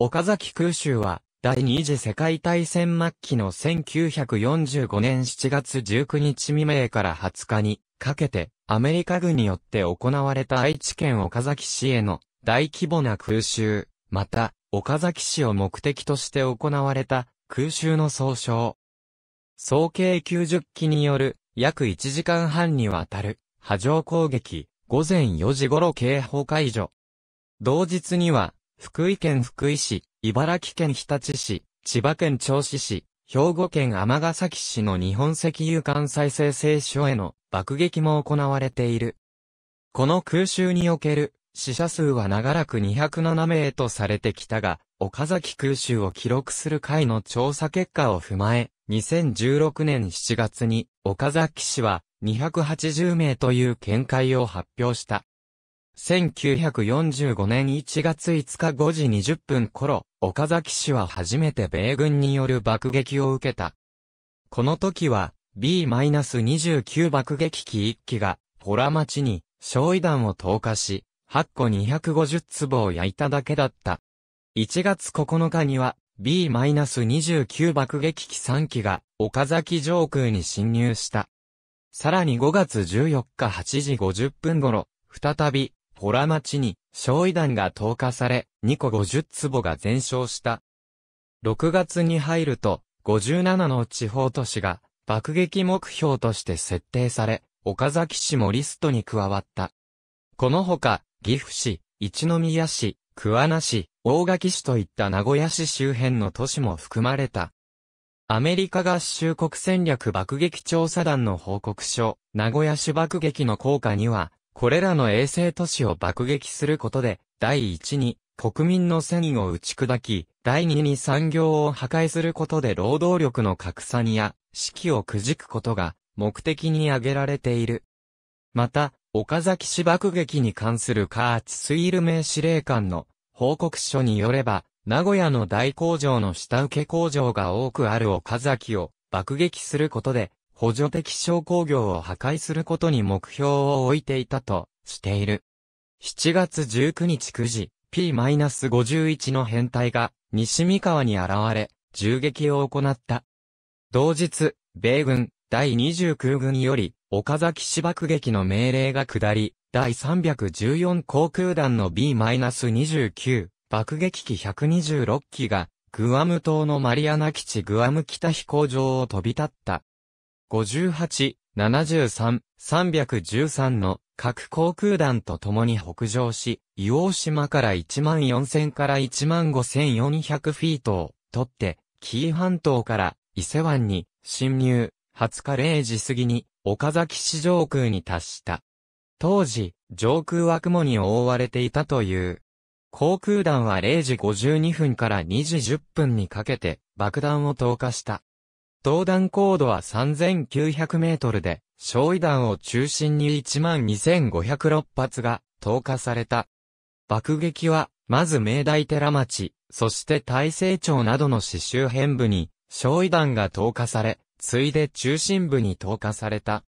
岡崎空襲は、第二次世界大戦末期の1945年7月19日未明から20日にかけて、アメリカ軍によって行われた愛知県岡崎市への大規模な空襲、また、岡崎市を目的として行われた空襲の総称。総計90機による約1時間半にわたる波状攻撃、午前4時頃警報解除。同日には福井県福井市、茨城県日立市、千葉県銚子市、兵庫県尼崎市の日本石油管再生製所への爆撃も行われている。この空襲における死者数は長らく207名とされてきたが、岡崎空襲を記録する会の調査結果を踏まえ、2016年7月に岡崎市は280名という見解を発表した。1945年1月5日5時20分頃、岡崎市は初めて米軍による爆撃を受けた。この時は、B-29 爆撃機1機が、ポラ町に、焼夷弾を投下し、8個250坪を焼いただけだった。1月9日には、B-29 爆撃機3機が、岡崎上空に侵入した。さらに5月14日8時50分頃、再び、洞町に焼夷弾が投下され、2個50坪が全焼した。6月に入ると、57の地方都市が爆撃目標として設定され、岡崎市もリストに加わった。このほか、岐阜市、一宮市、桑名市、大垣市といった名古屋市周辺の都市も含まれた。アメリカ合衆国戦略爆撃調査団の報告書、名古屋市爆撃の効果には、これらの衛星都市を爆撃することで、第一に、国民の戦意を打ち砕き、第二に産業を破壊することで労働力の格差にや、士気をくじくことが、目的に挙げられている。また、岡崎市爆撃に関するカーチスイル名司令官の報告書によれば、名古屋の大工場の下請け工場が多くある岡崎を爆撃することで、補助的商工業を破壊することに目標を置いていたとしている。7月19日9時、P-51 の編隊が西三河に現れ、銃撃を行った。同日、米軍第29軍より岡崎市爆撃の命令が下り、第314航空団の B-29 爆撃機126機がグアム島のマリアナ基地グアム北飛行場を飛び立った。58、73、313の各航空団と共に北上し、硫黄島から14000から15400フィートを取って、紀伊半島から伊勢湾に侵入、20日0時過ぎに岡崎市上空に達した。当時、上空は雲に覆われていたという。航空団は0時52分から2時10分にかけて爆弾を投下した。登弾高度は3900メートルで、焼夷弾を中心に12506発が投下された。爆撃は、まず明大寺町、そして大成町などの市周辺部に、焼夷弾が投下され、ついで中心部に投下された。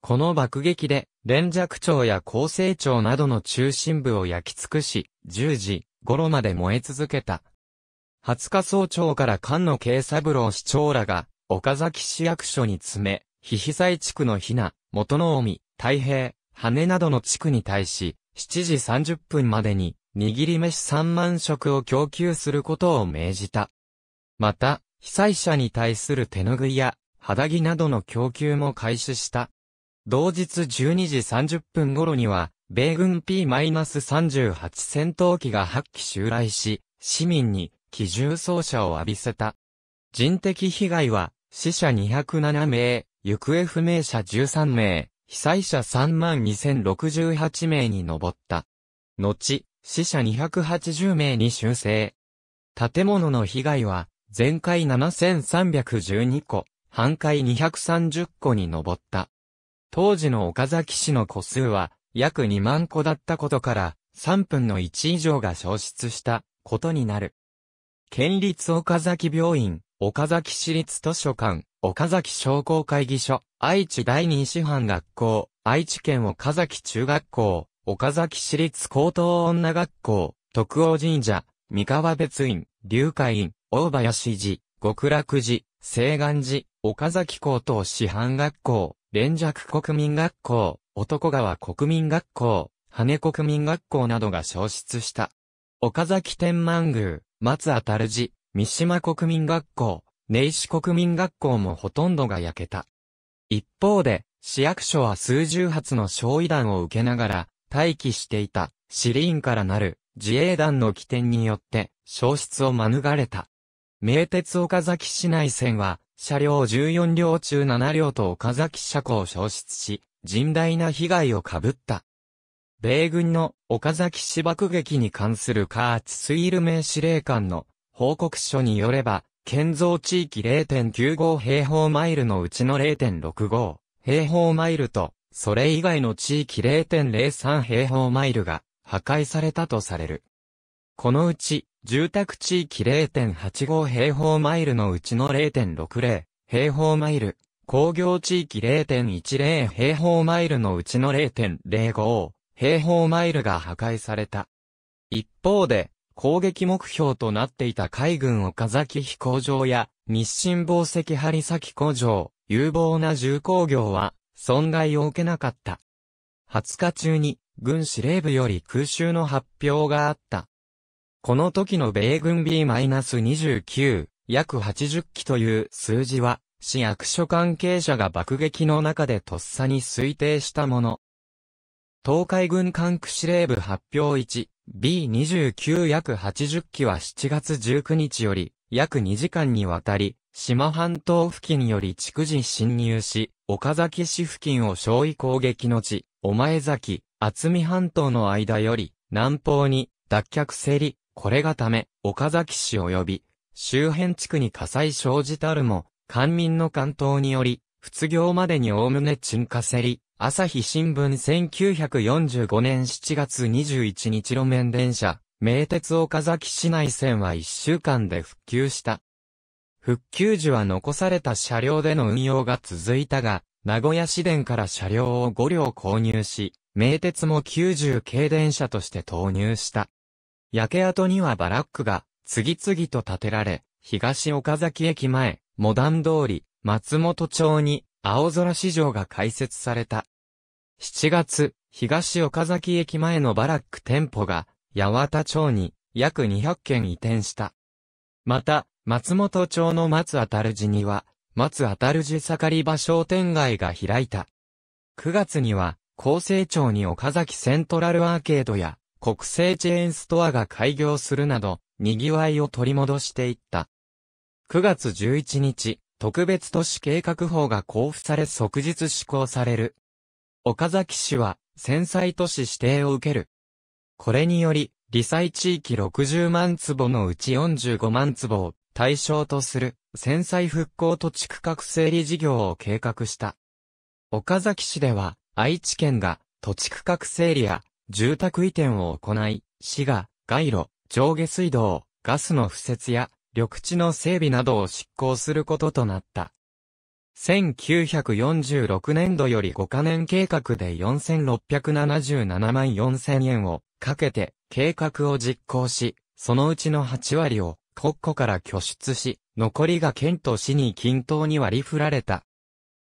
この爆撃で、連弱町や厚生町などの中心部を焼き尽くし、10時頃まで燃え続けた。20日早朝から菅野慶三郎市長らが、岡崎市役所に詰め、非被災地区のひな、元の海、太平、羽などの地区に対し、7時30分までに、握り飯3万食を供給することを命じた。また、被災者に対する手拭いや、肌着などの供給も開始した。同日12時30分頃には、米軍 P-38 戦闘機が発揮襲来し、市民に機銃掃射を浴びせた。人的被害は死者207名、行方不明者13名、被災者32,068名に上った。後、死者280名に修正。建物の被害は、全壊7312個、半壊230個に上った。当時の岡崎市の個数は、約2万個だったことから、3分の1以上が消失したことになる。県立岡崎病院、岡崎市立図書館、岡崎商工会議所、愛知第二師範学校、愛知県岡崎中学校、岡崎市立高等女学校、徳王神社、三河別院、龍海院、大林寺、極楽寺、西岸寺、岡崎高等師範学校、連尺国民学校、男川国民学校、羽国民学校などが消失した。岡崎天満宮、松あたる寺、三島国民学校、根石国民学校もほとんどが焼けた。一方で、市役所は数十発の焼夷弾を受けながら、待機していた、シリーンからなる、自衛団の起点によって、消失を免れた。名鉄岡崎市内線は、車両14両中7両と岡崎車庫を消失し、甚大な被害を被った。米軍の岡崎市爆撃に関するカーツスイル名司令官の報告書によれば、建造地域0.95平方マイルのうちの0.65平方マイルと、それ以外の地域0.03平方マイルが破壊されたとされる。このうち、住宅地域0.85平方マイルのうちの0.60平方マイル、工業地域0.10平方マイルのうちの0.05平方マイルが破壊された。一方で、攻撃目標となっていた海軍岡崎飛行場や日清防石張崎工場、有望な重工業は損害を受けなかった。20日中に軍司令部より空襲の発表があった。この時の米軍 B-29、約80機という数字は、市役所関係者が爆撃の中でとっさに推定したもの。東海軍管区司令部発表1、B29 約80機は7月19日より約2時間にわたり、島半島付近より逐次侵入し、岡崎市付近を焼夷攻撃の地、お前崎、厚見半島の間より、南方に脱却せり、これがため、岡崎市及び、周辺地区に火災生じたるも、官民の関東により、卒業までにおおむね沈下せり、朝日新聞1945年7月21日路面電車、名鉄岡崎市内線は1週間で復旧した。復旧時は残された車両での運用が続いたが、名古屋市電から車両を5両購入し、名鉄も90系電車として投入した。焼け跡にはバラックが次々と建てられ、東岡崎駅前、モダン通り、松本町に青空市場が開設された。7月、東岡崎駅前のバラック店舗が、八幡町に約200件移転した。また、松本町の松あたる寺には、松あたる寺盛り場商店街が開いた。9月には、厚生町に岡崎セントラルアーケードや、国政チェーンストアが開業するなど、賑わいを取り戻していった。9月11日、特別都市計画法が交付され即日施行される。岡崎市は、戦災都市指定を受ける。これにより、理災地域60万坪のうち45万坪を対象とする、戦災復興土地区画整理事業を計画した。岡崎市では、愛知県が土地区画整理や住宅移転を行い、市が街路、上下水道、ガスの敷設や緑地の整備などを執行することとなった。1946年度より5カ年計画で4677万4000円をかけて計画を実行し、そのうちの8割を国庫から拠出し、残りが県と市に均等に割り振られた。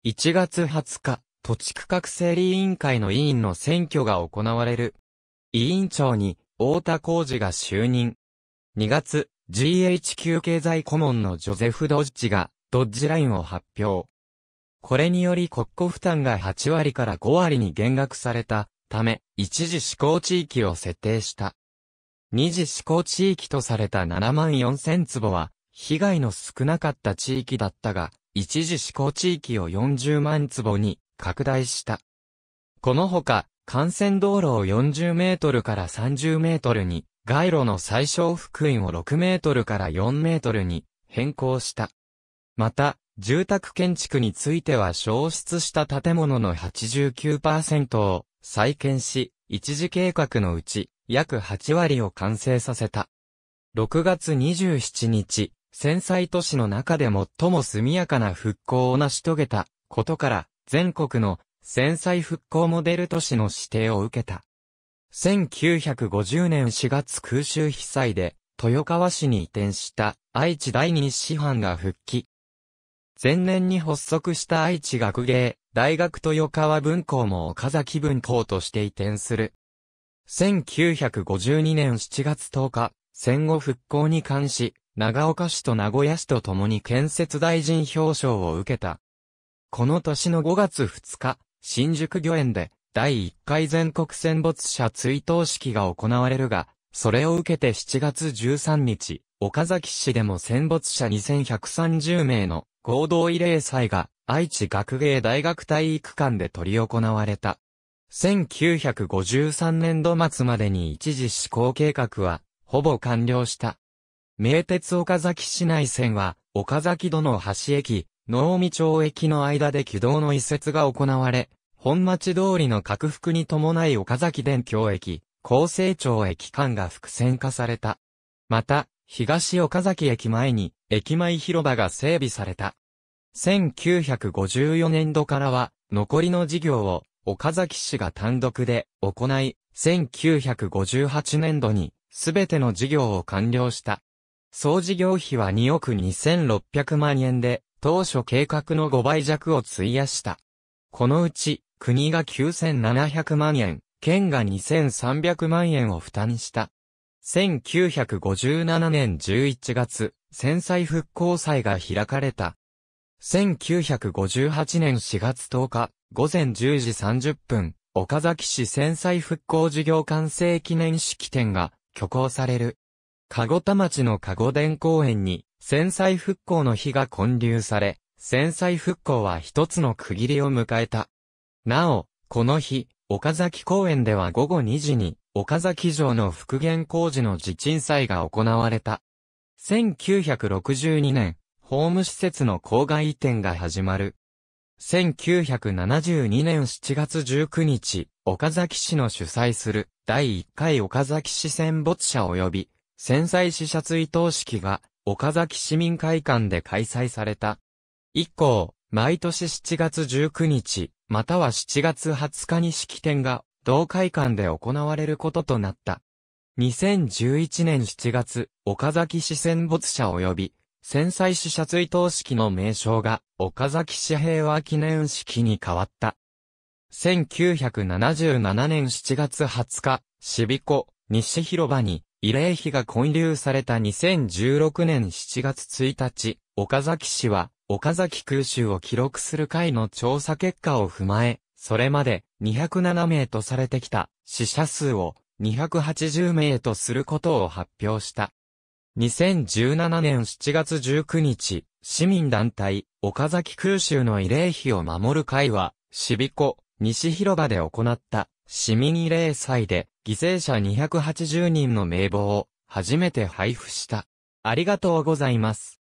1月20日、土地区画整理委員会の委員の選挙が行われる。委員長に、太田浩二が就任。2月、GHQ 経済顧問のジョゼフ・ドッジが、ドッジラインを発表。これにより国庫負担が8割から5割に減額されたため、一時施行地域を設定した。二次施行地域とされた7万4000坪は、被害の少なかった地域だったが、一時施行地域を40万坪に拡大した。このほか、幹線道路を40メートルから30メートルに街路の最小幅員を6メートルから4メートルに変更した。また、住宅建築については消失した建物の89%を再建し、一時計画のうち約8割を完成させた。6月27日、戦災都市の中で最も速やかな復興を成し遂げたことから、全国の戦災復興モデル都市の指定を受けた。1950年4月空襲被災で、豊川市に移転した愛知第二師範が復帰。前年に発足した愛知学芸、大学豊川文校も岡崎文校として移転する。1952年7月10日、戦後復興に関し、長岡市と名古屋市と共に建設大臣表彰を受けた。この年の5月2日、新宿御苑で、第1回全国戦没者追悼式が行われるが、それを受けて7月13日、岡崎市でも戦没者2130名の合同慰霊祭が愛知学芸大学体育館で取り行われた。1953年度末までに一時施行計画は、ほぼ完了した。名鉄岡崎市内線は、岡崎戸の橋駅、能美町駅の間で軌道の移設が行われ、本町通りの拡幅に伴い岡崎電橋駅、高成町駅間が複線化された。また、東岡崎駅前に、駅前広場が整備された。1954年度からは、残りの事業を、岡崎市が単独で行い、1958年度に、すべての事業を完了した。総事業費は2億2600万円で、当初計画の5倍弱を費やした。このうち、国が9700万円、県が2300万円を負担した。1957年11月、戦災復興祭が開かれた。1958年4月10日、午前10時30分、岡崎市戦災復興事業完成記念式典が挙行される。籠田町の籠田公園に、戦災復興の日が混流され、戦災復興は一つの区切りを迎えた。なお、この日、岡崎公園では午後2時に、岡崎城の復元工事の地鎮祭が行われた。1962年、ホーム施設の郊外移転が始まる。1972年7月19日、岡崎市の主催する第1回岡崎市戦没者及び戦災死者追悼式が岡崎市民会館で開催された。以降、毎年7月19日、または7月20日に式典が、同会館で行われることとなった。2011年7月、岡崎市戦没者及び、戦災死者追悼式の名称が、岡崎市平和記念式に変わった。1977年7月20日、ビコ、西広場に、慰霊碑が混流された2016年7月1日、岡崎市は、岡崎空襲を記録する会の調査結果を踏まえ、それまで207名とされてきた死者数を280名とすることを発表した。2017年7月19日、市民団体、岡崎空襲の慰霊碑を守る会は、渋子、西広場で行った市民慰霊祭で、犠牲者280人の名簿を初めて配布した。ありがとうございます。